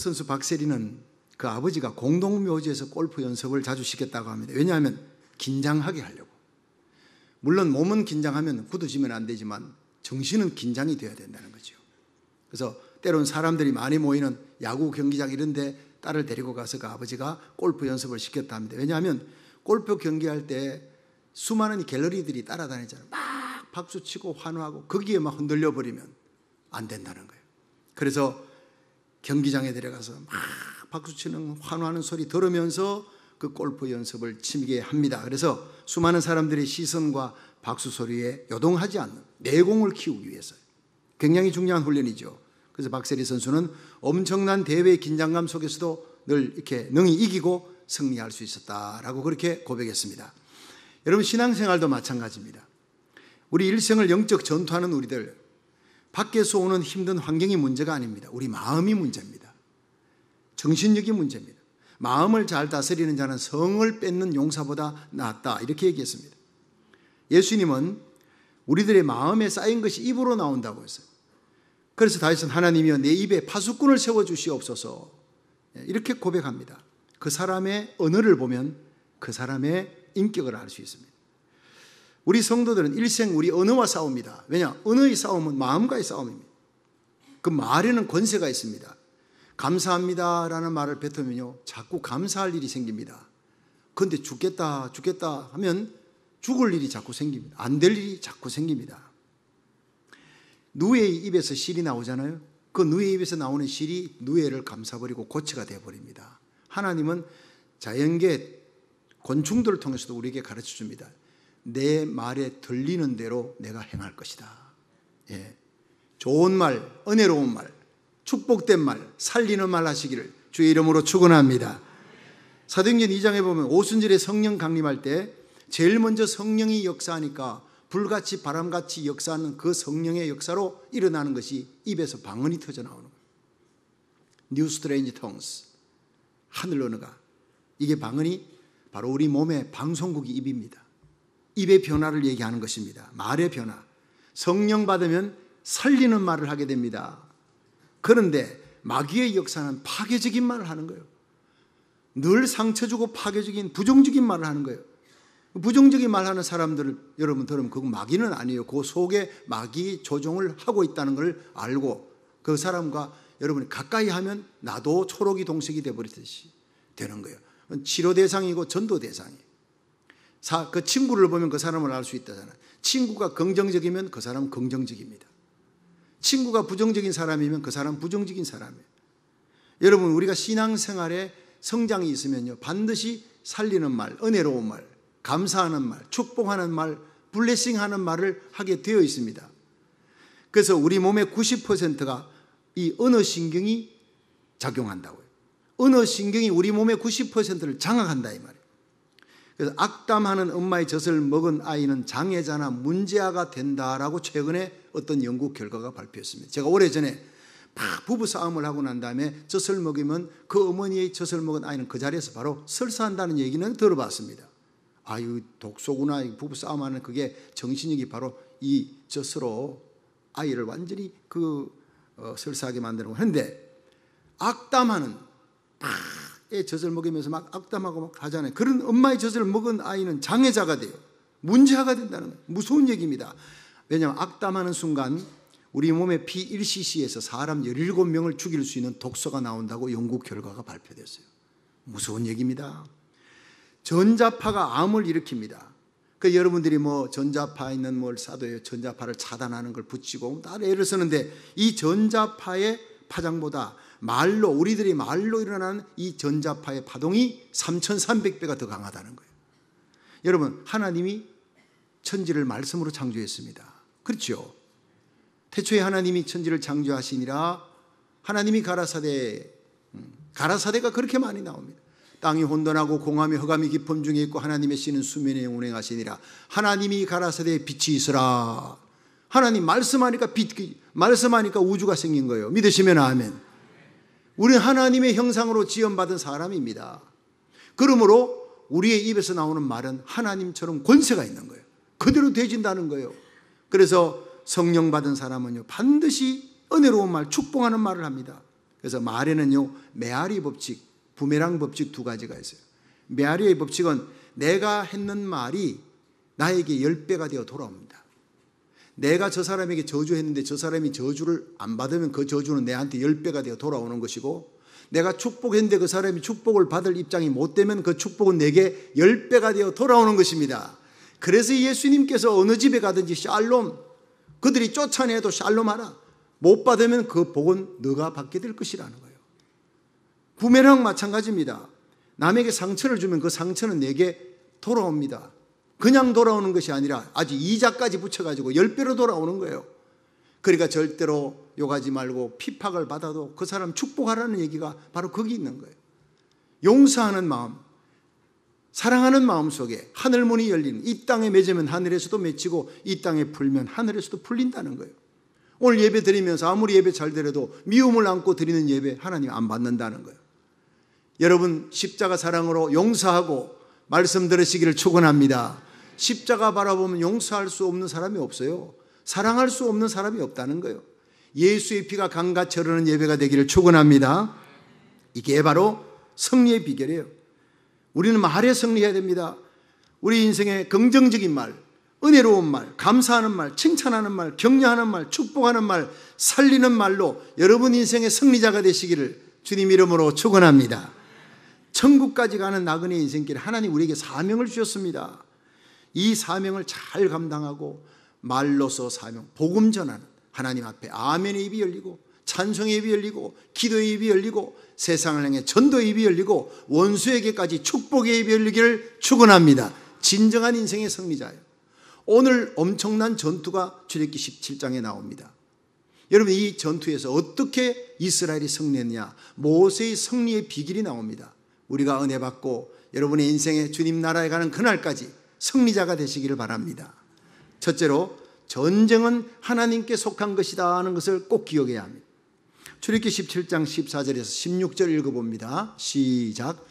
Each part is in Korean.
선수 박세리는 그 아버지가 공동묘지에서 골프 연습을 자주 시켰다고 합니다. 왜냐하면 긴장하게 하려고. 물론 몸은 긴장하면 굳어지면 안 되지만 정신은 긴장이 되어야 된다는 거죠. 그래서 때론 사람들이 많이 모이는 야구 경기장 이런 데 딸을 데리고 가서 그 아버지가 골프 연습을 시켰다 합니다. 왜냐하면 골프 경기할 때 수많은 갤러리들이 따라다니잖아요. 막 박수치고 환호하고 거기에 막 흔들려 버리면 안 된다는 거예요. 그래서 경기장에 들어가서 막 박수치는 환호하는 소리 들으면서 그 골프 연습을 치게 합니다. 그래서 수많은 사람들의 시선과 박수 소리에 요동하지 않는 내공을 키우기 위해서 요 굉장히 중요한 훈련이죠. 그래서 박세리 선수는 엄청난 대회 긴장감 속에서도 늘 이렇게 능히 이기고 승리할 수 있었다라고 그렇게 고백했습니다. 여러분 신앙생활도 마찬가지입니다. 우리 일생을 영적 전투하는 우리들 밖에서 오는 힘든 환경이 문제가 아닙니다. 우리 마음이 문제입니다. 정신력이 문제입니다. 마음을 잘 다스리는 자는 성을 뺏는 용사보다 낫다. 이렇게 얘기했습니다. 예수님은 우리들의 마음에 쌓인 것이 입으로 나온다고 했어요. 그래서 다윗은 하나님이여 내 입에 파수꾼을 세워 주시옵소서. 예, 이렇게 고백합니다. 그 사람의 언어를 보면 그 사람의 인격을 알 수 있습니다. 우리 성도들은 일생 우리 언어와 싸웁니다. 왜냐? 언어의 싸움은 마음과의 싸움입니다. 그 말에는 권세가 있습니다. 감사합니다. 라는 말을 뱉으면요. 자꾸 감사할 일이 생깁니다. 그런데 죽겠다, 죽겠다 하면 죽을 일이 자꾸 생깁니다. 안 될 일이 자꾸 생깁니다. 누에의 입에서 실이 나오잖아요. 그 누에의 입에서 나오는 실이 누에를 감사버리고 고치가 되어버립니다. 하나님은 자연계 곤충들을 통해서도 우리에게 가르쳐 줍니다. 내 말에 들리는 대로 내가 행할 것이다. 예. 좋은 말, 은혜로운 말, 축복된 말, 살리는 말 하시기를 주의 이름으로 축원합니다. 사도행전 2장에 보면 오순절에 성령 강림할 때 제일 먼저 성령이 역사하니까 불같이 바람같이 역사하는 그 성령의 역사로 일어나는 것이 입에서 방언이 터져 나오는 거예요. New Strange Tongues 하늘 로누가 이게 방언이 바로 우리 몸의 방송국이 입입니다. 입의 변화를 얘기하는 것입니다. 말의 변화. 성령 받으면 살리는 말을 하게 됩니다. 그런데 마귀의 역사는 파괴적인 말을 하는 거예요. 늘 상처 주고 파괴적인 부정적인 말을 하는 거예요. 부정적인 말하는 사람들을 여러분 들으면 그건 마귀는 아니에요. 그 속에 마귀 조종을 하고 있다는 걸 알고 그 사람과 여러분이 가까이 하면 나도 초록이 동색이 되버리듯이 되는 거예요. 치료 대상이고 전도 대상이에요. 사, 그 친구를 보면 그 사람을 알 수 있다잖아요. 친구가 긍정적이면 그 사람은 긍정적입니다. 친구가 부정적인 사람이면 그 사람은 부정적인 사람이에요. 여러분, 우리가 신앙생활에 성장이 있으면요. 반드시 살리는 말, 은혜로운 말, 감사하는 말, 축복하는 말, 블레싱 하는 말을 하게 되어 있습니다. 그래서 우리 몸의 90%가 이 언어신경이 작용한다고요. 언어신경이 우리 몸의 90%를 장악한다 이 말이에요. 그래서 악담하는 엄마의 젖을 먹은 아이는 장애자나 문제아가 된다라고 최근에 어떤 연구 결과가 발표했습니다. 제가 오래전에 막 부부 싸움을 하고 난 다음에 젖을 먹이면 그 어머니의 젖을 먹은 아이는 그 자리에서 바로 설사한다는 얘기는 들어봤습니다. 아유 독소구나 부부 싸움하는 그게 정신력이 바로 이 젖으로 아이를 완전히 그 어, 설사하게 만드는 거. 데 악담하는 막 젖을 먹이면서 막 악담하고 막 하잖아요. 그런 엄마의 젖을 먹은 아이는 장애자가 돼요. 문제아가 된다는 거예요. 무서운 얘기입니다. 왜냐하면 악담하는 순간 우리 몸의 P1cc에서 사람 17명을 죽일 수 있는 독소가 나온다고 연구 결과가 발표됐어요. 무서운 얘기입니다. 전자파가 암을 일으킵니다. 그 여러분들이 뭐 전자파 있는 뭘사도 전자파를 차단하는 걸 붙이고 딸예를 뭐 쓰는데 이 전자파의 파장보다 말로 우리들이 말로 일어나는 이 전자파의 파동이 3,300배가 더 강하다는 거예요. 여러분 하나님이 천지를 말씀으로 창조했습니다. 그렇죠? 태초에 하나님이 천지를 창조하시니라 하나님이 가라사대 음, 가라사대가 그렇게 많이 나옵니다. 땅이 혼돈하고 공함이 허감이 깊음 중에 있고 하나님의 씨는 수면에 운행하시니라 하나님이 가라사대 빛이 있으라 하나님 말씀하니까 빛 말씀하니까 우주가 생긴 거예요. 믿으시면 아멘. 우리 하나님의 형상으로 지연받은 사람입니다. 그러므로 우리의 입에서 나오는 말은 하나님처럼 권세가 있는 거예요. 그대로 되진다는 거예요. 그래서 성령 받은 사람은요, 반드시 은혜로운 말, 축복하는 말을 합니다. 그래서 말에는요, 메아리 법칙, 부메랑 법칙 두 가지가 있어요. 메아리의 법칙은 내가 했는 말이 나에게 10배가 되어 돌아옵니다. 내가 저 사람에게 저주했는데 저 사람이 저주를 안 받으면 그 저주는 내한테 1 0배가 되어 돌아오는 것이고 내가 축복했는데 그 사람이 축복을 받을 입장이 못 되면 그 축복은 내게 1 0배가 되어 돌아오는 것입니다. 그래서 예수님께서 어느 집에 가든지 샬롬 그들이 쫓아내도 샬롬하라. 못 받으면 그 복은 네가 받게 될 것이라는 거예요. 부메랑 마찬가지입니다. 남에게 상처를 주면 그 상처는 내게 돌아옵니다. 그냥 돌아오는 것이 아니라 아주 이자까지 붙여가지고 10배로 돌아오는 거예요. 그러니까 절대로 욕하지 말고 피팍을 받아도 그 사람 축복하라는 얘기가 바로 거기 있는 거예요. 용서하는 마음, 사랑하는 마음 속에 하늘문이 열리는 이 땅에 맺으면 하늘에서도 맺히고 이 땅에 풀면 하늘에서도 풀린다는 거예요. 오늘 예배 드리면서 아무리 예배 잘 드려도 미움을 안고 드리는 예배 하나님 안 받는다는 거예요. 여러분 십자가 사랑으로 용서하고 말씀 들으시기를 축원합니다. 십자가 바라보면 용서할 수 없는 사람이 없어요. 사랑할 수 없는 사람이 없다는 거예요. 예수의 피가 강같이 흐르는 예배가 되기를 축원합니다. 이게 바로 승리의 비결이에요. 우리는 말에 승리해야 됩니다. 우리 인생의 긍정적인 말, 은혜로운 말, 감사하는 말, 칭찬하는 말, 격려하는 말, 축복하는 말, 살리는 말로 여러분 인생의 승리자가 되시기를 주님 이름으로 축원합니다. 천국까지 가는 나그네 인생길 하나님 우리에게 사명을 주셨습니다. 이 사명을 잘 감당하고 말로서 사명, 복음 전하는 하나님 앞에 아멘의 입이 열리고 찬송의 입이 열리고 기도의 입이 열리고 세상을 향해 전도의 입이 열리고 원수에게까지 축복의 입이 열리기를 축원합니다. 진정한 인생의 승리자예요. 오늘 엄청난 전투가 출애기 17장에 나옵니다. 여러분 이 전투에서 어떻게 이스라엘이 승리했냐 모세의 승리의 비결이 나옵니다. 우리가 은혜 받고 여러분의 인생에 주님 나라에 가는 그날까지 승리자가 되시기를 바랍니다. 첫째로 전쟁은 하나님께 속한 것이다 하는 것을 꼭 기억해야 합니다. 출애기 17장 14절에서 16절 읽어봅니다. 시작.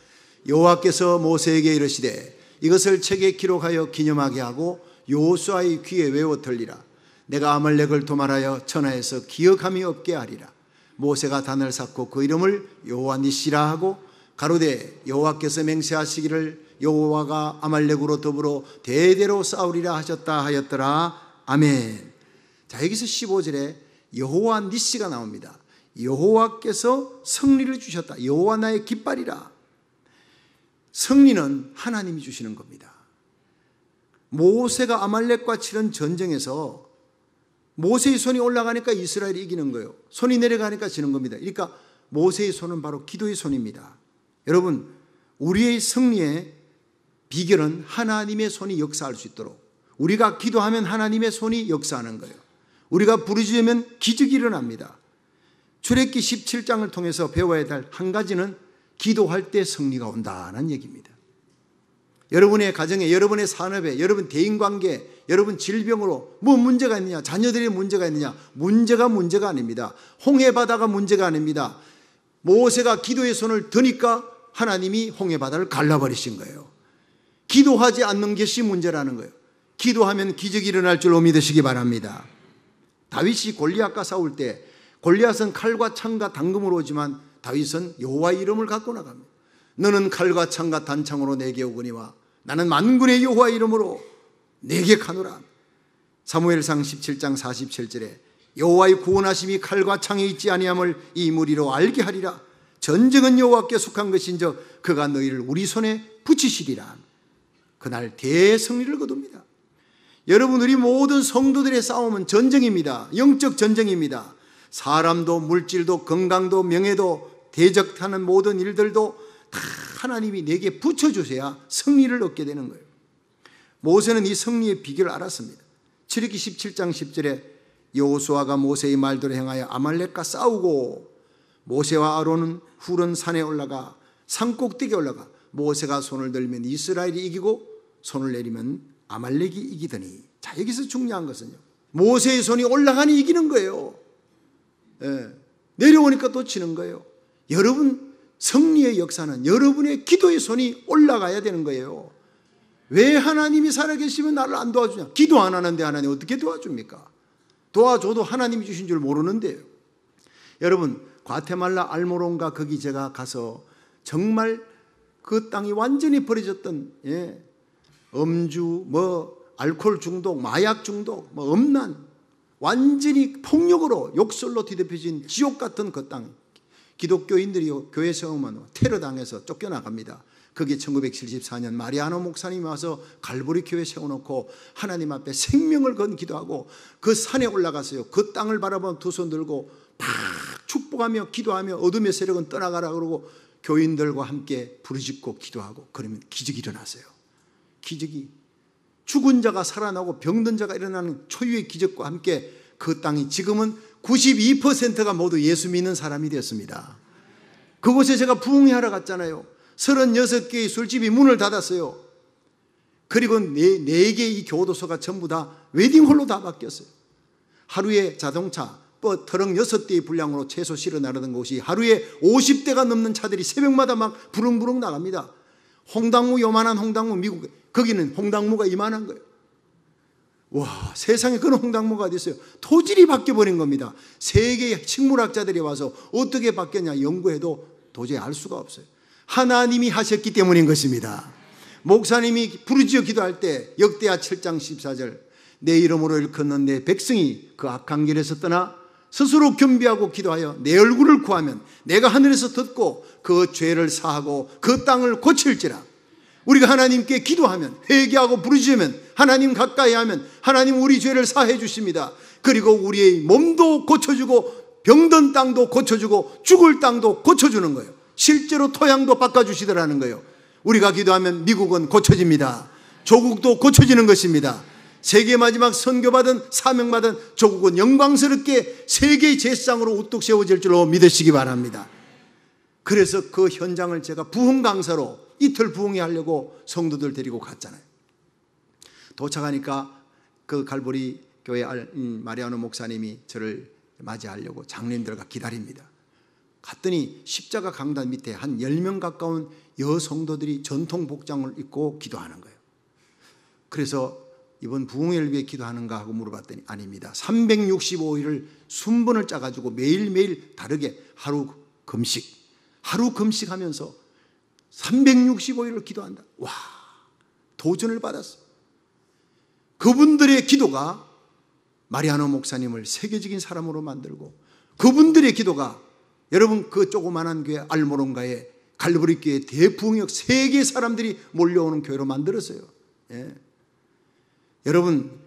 여호와께서 모세에게 이르시되 이것을 책에 기록하여 기념하게 하고 요수아의 귀에 외워 들리라. 내가 아말렉을 도말하여 천하에서 기억함이 없게 하리라. 모세가 단을 쌓고 그 이름을 요한이시라 하고 가로되 여호와께서 맹세하시기를 여호와가 아말렉으로 더불어 대대로 싸우리라 하셨다 하였더라. 아멘. 자, 여기서 15절에 여호와 니시가 나옵니다. 여호와께서 승리를 주셨다. 여호와 나의 깃발이라. 승리는 하나님이 주시는 겁니다. 모세가 아말렉과 치른 전쟁에서 모세의 손이 올라가니까 이스라엘이 이기는 거예요. 손이 내려가니까 지는 겁니다. 그러니까 모세의 손은 바로 기도의 손입니다. 여러분, 우리의 승리에 비결은 하나님의 손이 역사할 수 있도록 우리가 기도하면 하나님의 손이 역사하는 거예요. 우리가 부르짖으면 기적이 일어납니다. 출애기 17장을 통해서 배워야 될 한 가지는 기도할 때 승리가 온다는 얘기입니다. 여러분의 가정에, 여러분의 산업에, 여러분 대인관계, 여러분 질병으로 뭐 문제가 있느냐, 자녀들이 문제가 있느냐, 문제가 문제가 아닙니다. 홍해바다가 문제가 아닙니다. 모세가 기도의 손을 드니까 하나님이 홍해바다를 갈라버리신 거예요. 기도하지 않는 것이 문제라는 거예요. 기도하면 기적이 일어날 줄로 믿으시기 바랍니다. 다윗이 골리앗과 싸울 때 골리앗은 칼과 창과 당금으로 오지만 다윗은 여호와 이름을 갖고 나갑니다. 너는 칼과 창과 단창으로 내게 오거니와 나는 만군의 여호와 이름으로 내게 가노라. 사무엘상 17장 47절에 여호와의 구원하심이 칼과 창에 있지 아니함을 이 무리로 알게 하리라. 전쟁은 여호와께 속한 것인즉 그가 너희를 우리 손에 붙이시리라. 그날 대승리를 거둡니다. 여러분, 우리 모든 성도들의 싸움은 전쟁입니다. 영적 전쟁입니다. 사람도, 물질도, 건강도, 명예도, 대적하는 모든 일들도 다 하나님이 내게 붙여주셔야 승리를 얻게 되는 거예요. 모세는 이 승리의 비결을 알았습니다. 7기 17장 10절에 여호수아가 모세의 말대로 행하여 아말렉과 싸우고 모세와 아론은 후른 산에 올라가 산 꼭대기에 올라가 모세가 손을 들면 이스라엘이 이기고 손을 내리면 아말렉이 이기더니 자 여기서 중요한 것은요 모세의 손이 올라가니 이기는 거예요 예, 내려오니까 또 치는 거예요 여러분 성리의 역사는 여러분의 기도의 손이 올라가야 되는 거예요 왜 하나님이 살아계시면 나를 안 도와주냐 기도 안 하는데 하나님 어떻게 도와줍니까 도와줘도 하나님이 주신 줄 모르는데요 여러분 과테말라 알모론과 거기 제가 가서 정말 그 땅이 완전히 버려졌던 예, 음주, 뭐 알코올 중독, 마약 중독, 뭐 음란 완전히 폭력으로 욕설로 뒤덮여진 지옥 같은 그 땅. 기독교인들이 교회 세우면 테러 당해서 쫓겨나갑니다. 그게 1974년 마리아노 목사님이 와서 갈보리 교회 세워놓고 하나님 앞에 생명을 건 기도하고 그 산에 올라가서요. 그 땅을 바라보면 두 손 들고 막 축복하며 기도하며 어둠의 세력은 떠나가라 그러고 교인들과 함께 부르짖고 기도하고 그러면 기적이 일어나세요. 기적이 죽은 자가 살아나고 병든 자가 일어나는 초유의 기적과 함께 그 땅이 지금은 92%가 모두 예수 믿는 사람이 되었습니다. 그곳에 제가 부흥회하러 갔잖아요. 36개의 술집이 문을 닫았어요. 그리고 4, 4개의 교도소가 전부 다 웨딩홀로 다 바뀌었어요. 하루에 자동차, 버, 트럭 6대의 분량으로 채소 실어 나르는 곳이 하루에 50대가 넘는 차들이 새벽마다 막 부릉부릉 나갑니다. 홍당무 요만한 홍당무 미국 거기는 홍당무가 이만한 거예요. 와 세상에 그런 홍당무가 어디 있어요? 토질이 바뀌어 버린 겁니다. 세계 식물학자들이 와서 어떻게 바뀌었냐 연구해도 도저히 알 수가 없어요. 하나님이 하셨기 때문인 것입니다. 목사님이 부르짖어 기도할 때 역대하 7장 14절 내 이름으로 일컫는 내 백성이 그 악한 길에서 떠나 스스로 겸비하고 기도하여 내 얼굴을 구하면 내가 하늘에서 듣고 그 죄를 사하고 그 땅을 고칠지라. 우리가 하나님께 기도하면 회개하고 부르짖으면 하나님 가까이 하면 하나님 우리 죄를 사해 주십니다. 그리고 우리의 몸도 고쳐주고 병든 땅도 고쳐주고 죽을 땅도 고쳐주는 거예요. 실제로 토양도 바꿔주시더라는 거예요. 우리가 기도하면 미국은 고쳐집니다. 조국도 고쳐지는 것입니다. 세계 마지막 선교받은 사명받은 조국은 영광스럽게 세계의 제상으로 우뚝 세워질 줄로 믿으시기 바랍니다. 그래서 그 현장을 제가 부흥 강사로 이틀 부흥회 하려고 성도들 데리고 갔잖아요. 도착하니까 그 갈보리 교회 음, 마리아노 목사님이 저를 맞이하려고 장님들과 기다립니다. 갔더니 십자가 강단 밑에 한 10명 가까운 여성도들이 전통 복장을 입고 기도하는 거예요. 그래서 이번 부흥회를 위해 기도하는가 하고 물어봤더니 아닙니다. 365일을 순번을 짜가지고 매일매일 다르게 하루 금식, 하루 금식하면서 365일을 기도한다. 와, 도전을 받았어. 그분들의 기도가 마리아노 목사님을 세계적인 사람으로 만들고 그분들의 기도가 여러분 그 조그만한 교회 알모론가에 갈브리 교회 대풍역 세계 사람들이 몰려오는 교회로 만들었어요. 예. 여러분,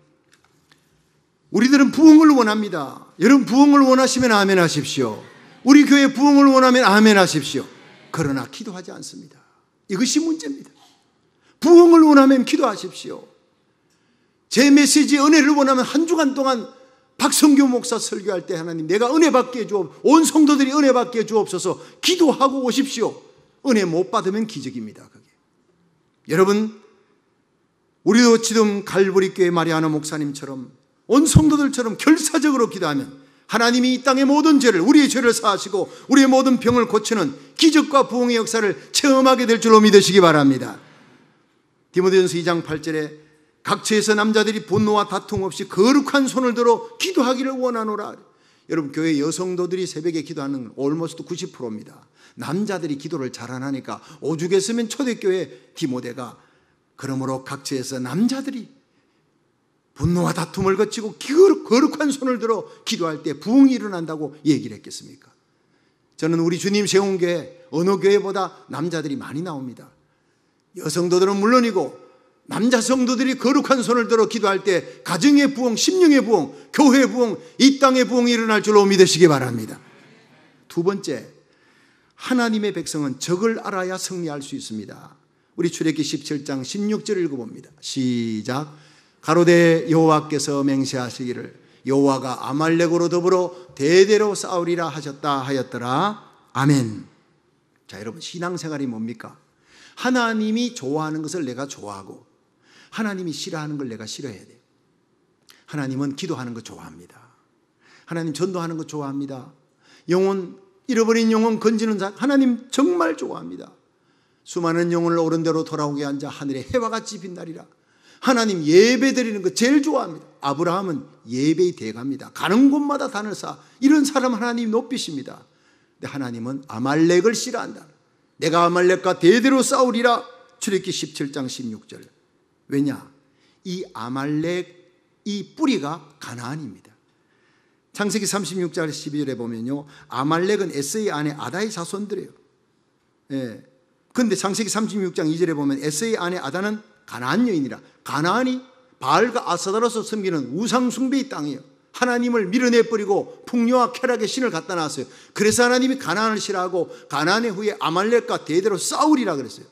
우리들은 부흥을 원합니다. 여러분, 부흥을 원하시면 아멘 하십시오. 우리 교회 부흥을 원하면 아멘 하십시오. 그러나 기도하지 않습니다. 이것이 문제입니다. 부흥을 원하면 기도하십시오. 제 메시지 은혜를 원하면 한 주간 동안 박성규 목사 설교할 때 하나님 내가 은혜 받게 해주옵 온 성도들이 은혜 받게 해주옵소서 기도하고 오십시오. 은혜 못 받으면 기적입니다. 그게. 여러분 우리도 지금 갈보리교회 마리아나 목사님처럼 온 성도들처럼 결사적으로 기도하면 하나님이 이 땅의 모든 죄를 우리의 죄를 사하시고 우리의 모든 병을 고치는 기적과 부흥의 역사를 체험하게 될 줄로 믿으시기 바랍니다. 디모데전서 2장 8절에 각처에서 남자들이 분노와 다툼 없이 거룩한 손을 들어 기도하기를 원하노라. 여러분 교회 여성도들이 새벽에 기도하는 올머스트 90%입니다. 남자들이 기도를 잘 안 하니까 오죽했으면 초대교회 디모데가 그러므로 각지에서 남자들이 분노와 다툼을 거치고 거룩한 손을 들어 기도할 때 부흥이 일어난다고 얘기를 했겠습니까? 저는 우리 주님 세운 교회 어느 교회보다 남자들이 많이 나옵니다. 여성도들은 물론이고 남자 성도들이 거룩한 손을 들어 기도할 때 가정의 부흥, 심령의 부흥, 교회의 부흥, 이 땅의 부흥이 일어날 줄로 믿으시기 바랍니다. 두 번째, 하나님의 백성은 적을 알아야 승리할 수 있습니다. 우리 출애기 17장 16절을 읽어봅니다. 시작. 가로되 여호와께서 맹세하시기를 여호와가 아말렉으로 더불어 대대로 싸우리라 하셨다 하였더라. 아멘. 자, 여러분 신앙생활이 뭡니까? 하나님이 좋아하는 것을 내가 좋아하고 하나님이 싫어하는 걸 내가 싫어해야 돼요. 하나님은 기도하는 거 좋아합니다. 하나님 전도하는 거 좋아합니다. 영혼 잃어버린 영혼 건지는 자 하나님 정말 좋아합니다. 수많은 영혼을 오른 대로 돌아오게 앉아 하늘의 해와 같이 빛나리라. 하나님 예배 드리는 거 제일 좋아합니다. 아브라함은 예배의 대가입니다. 가는 곳마다 단을 쌓아 이런 사람 하나님 높이십니다. 근데 하나님은 아말렉을 싫어한다. 내가 아말렉과 대대로 싸우리라. 출애기 17장 16절. 왜냐? 이 아말렉 이 뿌리가 가나안입니다. 창세기 36장 12절에 보면요. 아말렉은 에스의 아내 아다의 자손들이에요. 예. 그런데 창세기 36장 2절에 보면 에세이 아내 아다는 가나안 여인이라 가나안이 바알과 아사다로서 섬기는 우상숭배의 땅이에요. 하나님을 밀어내버리고 풍요와 쾌락의 신을 갖다 놨어요. 그래서 하나님이 가나안을 싫어하고 가나안의 후에 아말렉과 대대로 싸우리라 그랬어요.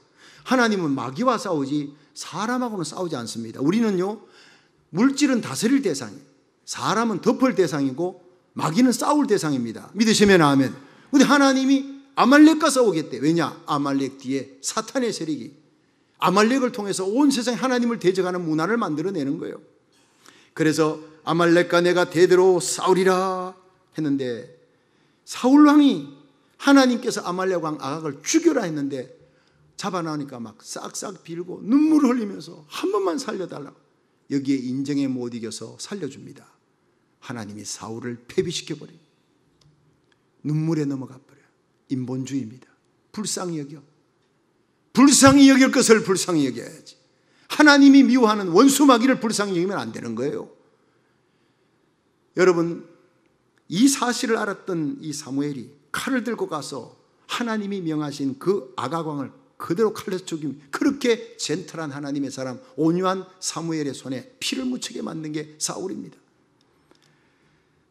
하나님은 마귀와 싸우지 사람하고는 싸우지 않습니다. 우리는요 물질은 다스릴 대상이에요. 사람은 덮을 대상이고 마귀는 싸울 대상입니다. 믿으시면 아멘. 근데 하나님이 아말렉과 싸우겠대. 왜냐? 아말렉 뒤에 사탄의 세력이 아말렉을 통해서 온 세상 하나님을 대적하는 문화를 만들어내는 거예요. 그래서 아말렉과 내가 대대로 싸우리라 했는데 사울 왕이 하나님께서 아말렉 왕 아각을 죽여라 했는데 잡아나오니까 막 싹싹 빌고 눈물 흘리면서 한 번만 살려달라 여기에 인정에 못 이겨서 살려줍니다. 하나님이 사울을 패비시켜버리고 눈물에 넘어가 버려 인본주의입니다. 불쌍히 여겨. 불쌍히 여길 것을 불쌍히 여겨야지. 하나님이 미워하는 원수 마귀를 불쌍히 여기면 안 되는 거예요. 여러분, 이 사실을 알았던 이 사무엘이 칼을 들고 가서 하나님이 명하신 그 아가광을 그대로 칼에서 죽임 그렇게 젠틀한 하나님의 사람 온유한 사무엘의 손에 피를 묻히게 만든 게 사울입니다.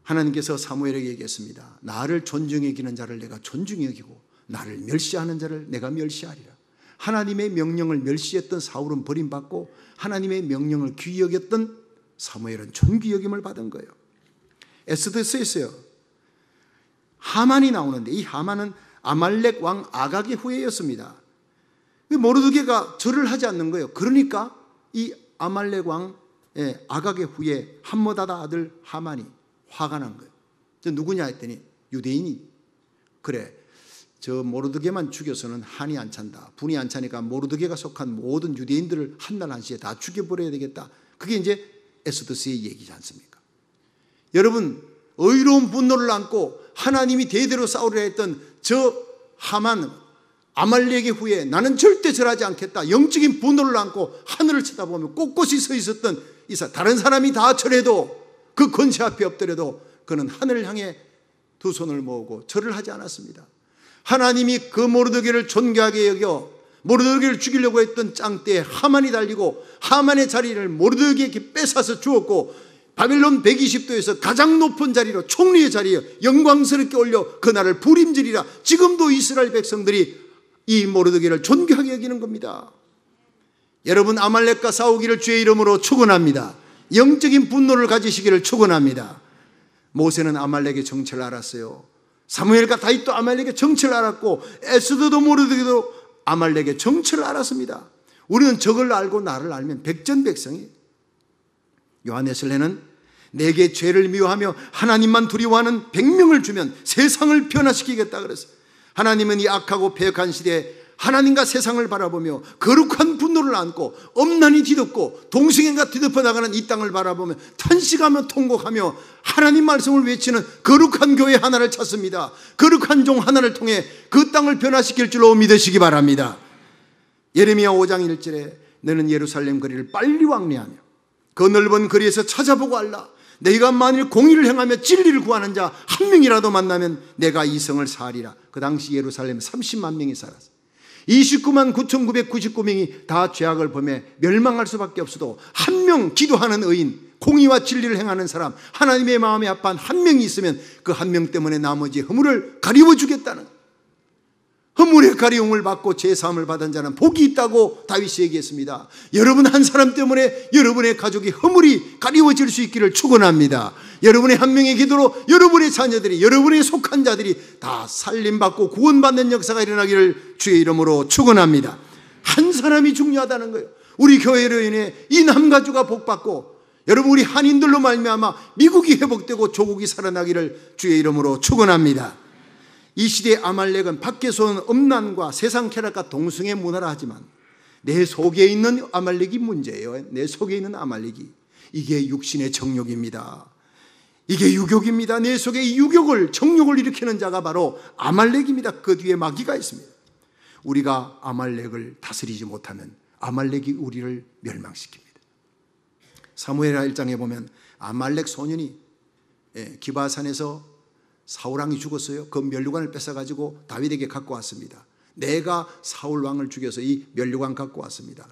하나님께서 사무엘에게 얘기했습니다. 나를 존중히 기는 자를 내가 존중히 여기고 나를 멸시하는 자를 내가 멸시하리라. 하나님의 명령을 멸시했던 사울은 버림받고 하나님의 명령을 귀히 여겼던 사무엘은 존귀 여김을 받은 거예요. 에스더스 있어요. 하만이 나오는데 이 하만은 아말렉 왕 아각의 후예였습니다. 모르드게가 절을 하지 않는 거예요. 그러니까 이 아말렉 왕 아각의 후예 한모다다 아들 하만이 화가 난 거예요. 저 누구냐 했더니 유대인이 그래 저 모르드게만 죽여서는 한이 안 찬다. 분이 안 차니까 모르드게가 속한 모든 유대인들을 한 날 한시에 다 죽여버려야 되겠다. 그게 이제 에스더스의 얘기지 않습니까? 여러분 의로운 분노를 안고 하나님이 대대로 싸우려 했던 저 하만 아말렉의 후에 나는 절대 절하지 않겠다. 영적인 분노를 안고 하늘을 쳐다보며 꼿꼿이 서 있었던 이사 다른 사람이 다 절해도 그 권세 앞에 엎드려도 그는 하늘을 향해 두 손을 모으고 절을 하지 않았습니다. 하나님이 그모르드기를 존귀하게 여겨 모르드기를 죽이려고 했던 짱때에 하만이 달리고 하만의 자리를 모르드기에게 뺏어서 주었고 바빌론 120도에서 가장 높은 자리로 총리의 자리에 영광스럽게 올려 그날을 부림질이라 지금도 이스라엘 백성들이 이모르드기를 존귀하게 여기는 겁니다. 여러분 아말렉과 싸우기를 주의 이름으로 축원합니다. 영적인 분노를 가지시기를 축원합니다. 모세는 아말렉의 정체를 알았어요. 사무엘과 다윗도 아말렉의 정체를 알았고 에스더도 모르드기도 아말렉의 정체를 알았습니다. 우리는 적을 알고 나를 알면 백전백성이 요한에슬레는 내게 죄를 미워하며 하나님만 두려워하는 백명을 주면 세상을 변화시키겠다 그랬어요. 하나님은 이 악하고 배역한 시대에 하나님과 세상을 바라보며 거룩한 분노를 안고 엄난이 뒤덮고 동생애가 뒤덮어 나가는 이 땅을 바라보며 탄식하며 통곡하며 하나님 말씀을 외치는 거룩한 교회 하나를 찾습니다. 거룩한 종 하나를 통해 그 땅을 변화시킬 줄로 믿으시기 바랍니다. 예레미야 5장 1절에 너는 예루살렘 거리를 빨리 왕래하며 그 넓은 거리에서 찾아보고 알라. 내가 만일 공의를 행하며 진리를 구하는 자 한 명이라도 만나면 내가 이성을 살리라. 그 당시 예루살렘 30만 명이 살았어. 29만 9,999명이 다 죄악을 범해 멸망할 수밖에 없어도 한 명 기도하는 의인, 공의와 진리를 행하는 사람, 하나님의 마음에 아파한 한 명이 있으면 그 한 명 때문에 나머지 허물을 가리워 주겠다는 허물의 가이용을 받고 제사함을 받은 자는 복이 있다고 다윗이 얘기했습니다. 여러분 한 사람 때문에 여러분의 가족이 허물이 가리워질 수 있기를 축원합니다. 여러분의 한 명의 기도로 여러분의 자녀들이 여러분의 속한 자들이 다 살림받고 구원받는 역사가 일어나기를 주의 이름으로 축원합니다. 한 사람이 중요하다는 거예요. 우리 교회로 인해 이 남가주가 복받고 여러분 우리 한인들로 말미암아 미국이 회복되고 조국이 살아나기를 주의 이름으로 축원합니다. 이 시대의 아말렉은 밖에서 온 음란과 세상 쾌락과 동성애 문화라 하지만 내 속에 있는 아말렉이 문제예요. 내 속에 있는 아말렉이. 이게 육신의 정욕입니다. 이게 유격입니다. 내 속에 유격을, 정욕을 일으키는 자가 바로 아말렉입니다. 그 뒤에 마귀가 있습니다. 우리가 아말렉을 다스리지 못하면 아말렉이 우리를 멸망시킵니다. 사무엘하 1장에 보면 아말렉 소년이 예, 기바산에서 사울왕이 죽었어요. 그 면류관을 뺏어가지고 다윗에게 갖고 왔습니다. 내가 사울왕을 죽여서 이 면류관 갖고 왔습니다.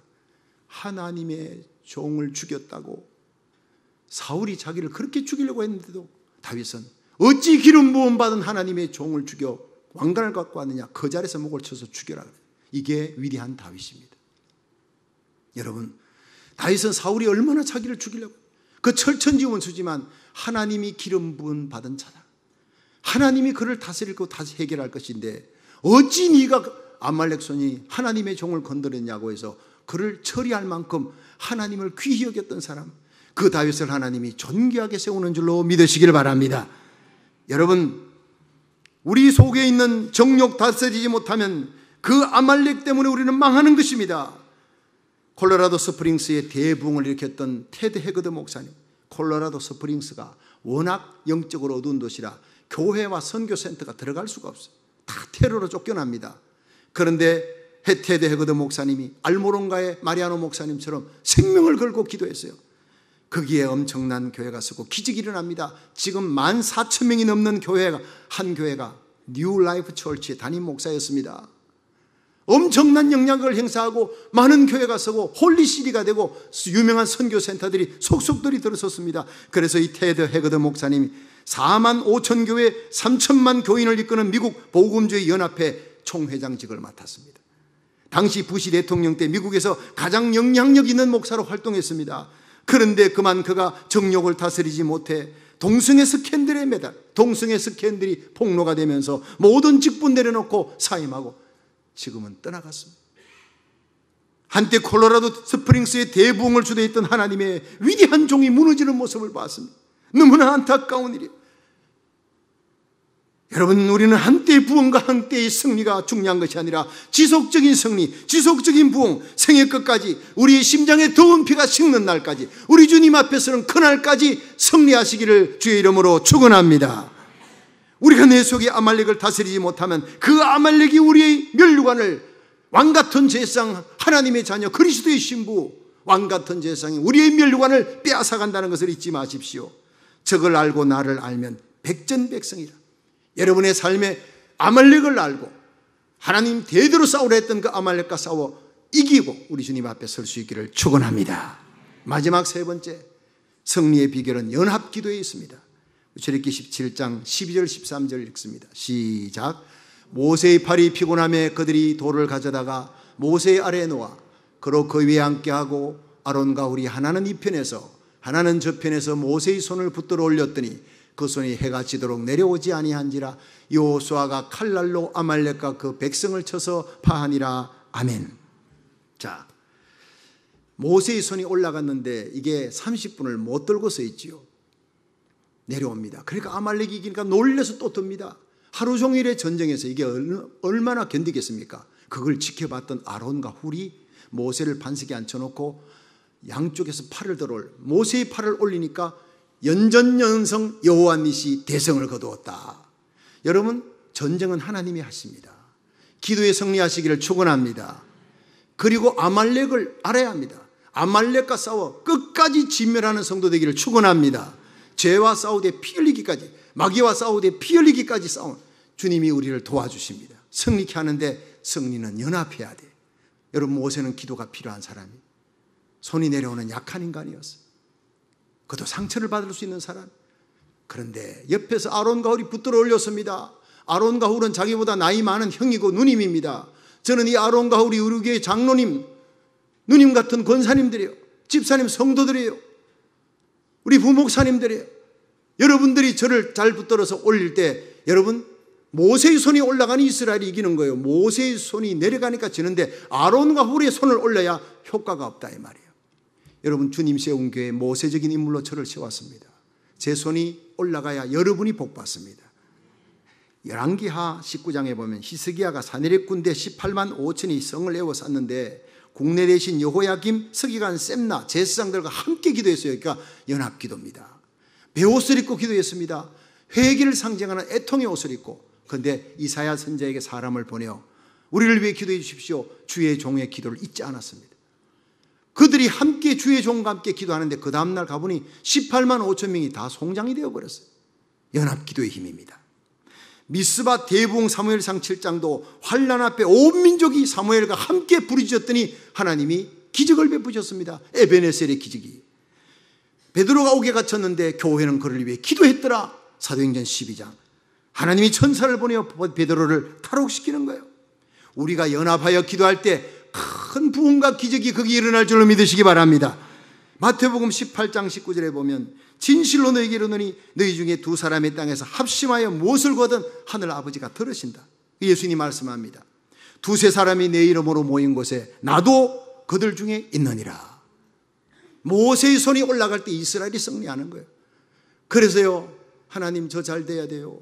하나님의 종을 죽였다고 사울이 자기를 그렇게 죽이려고 했는데도 다윗은 어찌 기름 부음 받은 하나님의 종을 죽여 왕관을 갖고 왔느냐 그 자리에서 목을 쳐서 죽여라 이게 위대한 다윗입니다. 여러분 다윗은 사울이 얼마나 자기를 죽이려고 그 철천지원수지만 하나님이 기름 부음 받은 자다. 하나님이 그를 다스리고 다시 해결할 것인데 어찌 네가 아말렉 손이 하나님의 종을 건드렸냐고 해서 그를 처리할 만큼 하나님을 귀히 여겼던 사람 그 다윗을 하나님이 존귀하게 세우는 줄로 믿으시길 바랍니다. 여러분 우리 속에 있는 정욕 다스리지 못하면 그 아말렉 때문에 우리는 망하는 것입니다. 콜로라도 스프링스의 대붕을 일으켰던 테드 헤그드 목사님 콜로라도 스프링스가 워낙 영적으로 어두운 도시라 교회와 선교센터가 들어갈 수가 없어요. 다 테러로 쫓겨납니다. 그런데 해태대 해거드 목사님이 알모론가의 마리아노 목사님처럼 생명을 걸고 기도했어요. 거기에 엄청난 교회가 서고 기적이 일어납니다. 지금 1만 4천 명이 넘는 교회가 한 교회가 뉴 라이프 철치의 담임 목사였습니다. 엄청난 영향을 력 행사하고 많은 교회가 서고 홀리시리가 되고 유명한 선교센터들이 속속들이 들어섰습니다. 그래서 이 테드 해거드 목사님이 4만 5천 교회 3천만 교인을 이끄는 미국 보금주의 연합회 총회장직을 맡았습니다. 당시 부시 대통령 때 미국에서 가장 영향력 있는 목사로 활동했습니다. 그런데 그만 그가 정력을 다스리지 못해 동승의 스캔들에 매달 동승의 스캔들이 폭로가 되면서 모든 직분 내려놓고 사임하고 지금은 떠나갔습니다. 한때 콜로라도 스프링스의 대부흥을 주도했던 하나님의 위대한 종이 무너지는 모습을 봤습니다. 너무나 안타까운 일이에요. 여러분, 우리는 한때의 부흥과 한때의 승리가 중요한 것이 아니라 지속적인 승리, 지속적인 부흥, 생애 끝까지 우리의 심장에 더운 피가 식는 날까지 우리 주님 앞에서는 그날까지 승리하시기를 주의 이름으로 축원합니다. 우리가 내 속에 아말렉을 다스리지 못하면 그 아말렉이 우리의 멸류관을 왕 같은 제상 하나님의 자녀 그리스도의 신부 왕 같은 제상이 우리의 멸류관을 빼앗아 간다는 것을 잊지 마십시오. 적을 알고 나를 알면 백전백승이라. 여러분의 삶에 아말렉을 알고 하나님 대대로 싸우려 했던 그 아말렉과 싸워 이기고 우리 주님 앞에 설 수 있기를 축원합니다. 마지막 세 번째 승리의 비결은 연합 기도에 있습니다. 출애기 17장 12절 13절 읽습니다. 시작. 모세의 팔이 피곤함에 그들이 돌을 가져다가 모세의 아래에 놓아 그로 그 위에 앉게 하고 아론과 우리 하나는 이 편에서 하나는 저 편에서 모세의 손을 붙들어 올렸더니 그 손이 해가 지도록 내려오지 아니한지라 요호수아가 칼날로 아말렉과 그 백성을 쳐서 파하니라 아멘. 자 모세의 손이 올라갔는데 이게 30분을 못 들고 서 있지요. 내려옵니다. 그러니까 아말렉이 이기니까 놀래서 또 듭니다. 하루 종일의 전쟁에서 이게 얼마나 견디겠습니까? 그걸 지켜봤던 아론과 훌이 모세를 반석에 앉혀놓고 양쪽에서 팔을 들어올 모세의 팔을 올리니까 연전연성 여호와니시 대성을 거두었다. 여러분 전쟁은 하나님이 하십니다. 기도에 승리하시기를 축원합니다. 그리고 아말렉을 알아야 합니다. 아말렉과 싸워 끝까지 진멸하는 성도 되기를 축원합니다. 죄와 싸우되 피 흘리기까지 마귀와 싸우되 피 흘리기까지 싸운 주님이 우리를 도와주십니다. 승리케 하는데 승리는 연합해야 돼. 여러분 모세는 기도가 필요한 사람이 손이 내려오는 약한 인간이었어요. 그도 상처를 받을 수 있는 사람. 그런데 옆에서 아론과 홀이 붙들어 올렸습니다. 아론과 홀은 자기보다 나이 많은 형이고 누님입니다. 저는 이 아론과 홀이 우리교의 장로님, 누님 같은 권사님들이요. 집사님 성도들이요. 우리 부목사님들이요. 여러분들이 저를 잘 붙들어서 올릴 때 여러분 모세의 손이 올라가니 이스라엘이 이기는 거예요. 모세의 손이 내려가니까 지는데 아론과 홀의 손을 올려야 효과가 없다 이 말이에요. 여러분 주님 세운 교회 모세적인 인물로 저를 세웠습니다. 제 손이 올라가야 여러분이 복 받습니다. 열왕기하 19장에 보면 히스기야가 사내립 군대 18만 5천이 성을 에워 쌌는데 국내 대신 여호야김, 서기관 셈나, 제사장들과 함께 기도했어요. 그러니까 연합 기도입니다. 배옷을 입고 기도했습니다. 회개를 상징하는 애통의 옷을 입고 그런데 이사야 선자에게 사람을 보내어 우리를 위해 기도해 주십시오. 주의 종의 기도를 잊지 않았습니다. 그들이 함께 주의 종과 함께 기도하는데 그 다음날 가보니 18만 5천 명이 다 송장이 되어버렸어요. 연합기도의 힘입니다. 미스바 대부흥 사무엘상 7장도 환란 앞에 온 민족이 사무엘과 함께 부르짖었더니 하나님이 기적을 베푸셨습니다. 에베네셀의 기적이. 베드로가 오게 갇혔는데 교회는 그를 위해 기도했더라. 사도행전 12장. 하나님이 천사를 보내어 베드로를 탈옥시키는 거예요. 우리가 연합하여 기도할 때큰 부흥과 기적이 거기 일어날 줄로 믿으시기 바랍니다. 마태복음 18장 19절에 보면 진실로 너희에게 이르노니 너희 중에 두 사람의 땅에서 합심하여 무엇을 거든 하늘 아버지가 들으신다. 예수님 말씀합니다. 두세 사람이 내 이름으로 모인 곳에 나도 그들 중에 있느니라. 모세의 손이 올라갈 때 이스라엘이 승리하는 거예요. 그래서요. 하나님 저 잘 돼야 돼요.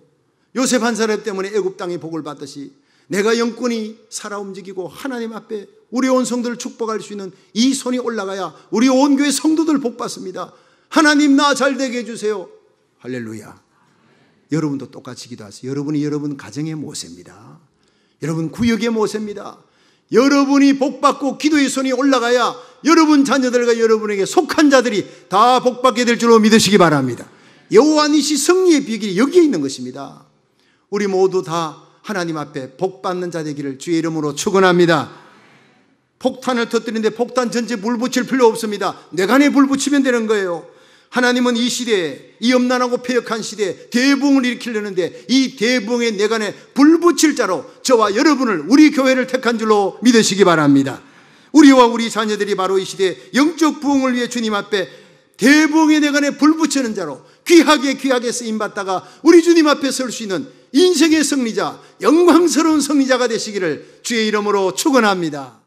요셉 한 사람 때문에 애굽 땅이 복을 받듯이 내가 영권이 살아 움직이고 하나님 앞에 우리 온 성도를 축복할 수 있는 이 손이 올라가야 우리 온 교회 성도들 복 받습니다. 하나님 나 잘 되게 해 주세요. 할렐루야. 여러분도 똑같이 기도하세요. 여러분이 여러분 가정의 모세입니다. 여러분 구역의 모세입니다. 여러분이 복받고 기도의 손이 올라가야 여러분 자녀들과 여러분에게 속한 자들이 다 복받게 될 줄로 믿으시기 바랍니다. 여호와니시 승리의 비결이 여기에 있는 것입니다. 우리 모두 다 하나님 앞에 복받는 자 되기를 주의 이름으로 축원합니다. 폭탄을 터뜨리는데 폭탄 전체 물 붙일 필요 없습니다. 내간에 불 붙이면 되는 거예요. 하나님은 이 시대에 이엄란하고 폐역한 시대에 대붕을 일으키려는데 이 대붕의 내간에 불 붙일 자로 저와 여러분을 우리 교회를 택한 줄로 믿으시기 바랍니다. 우리와 우리 자녀들이 바로 이 시대에 영적 부흥을 위해 주님 앞에 대붕의 내간에 불 붙이는 자로 귀하게 귀하게 쓰임 받다가 우리 주님 앞에 설 수 있는 인생의 승리자 영광스러운 승리자가 되시기를 주의 이름으로 축원합니다.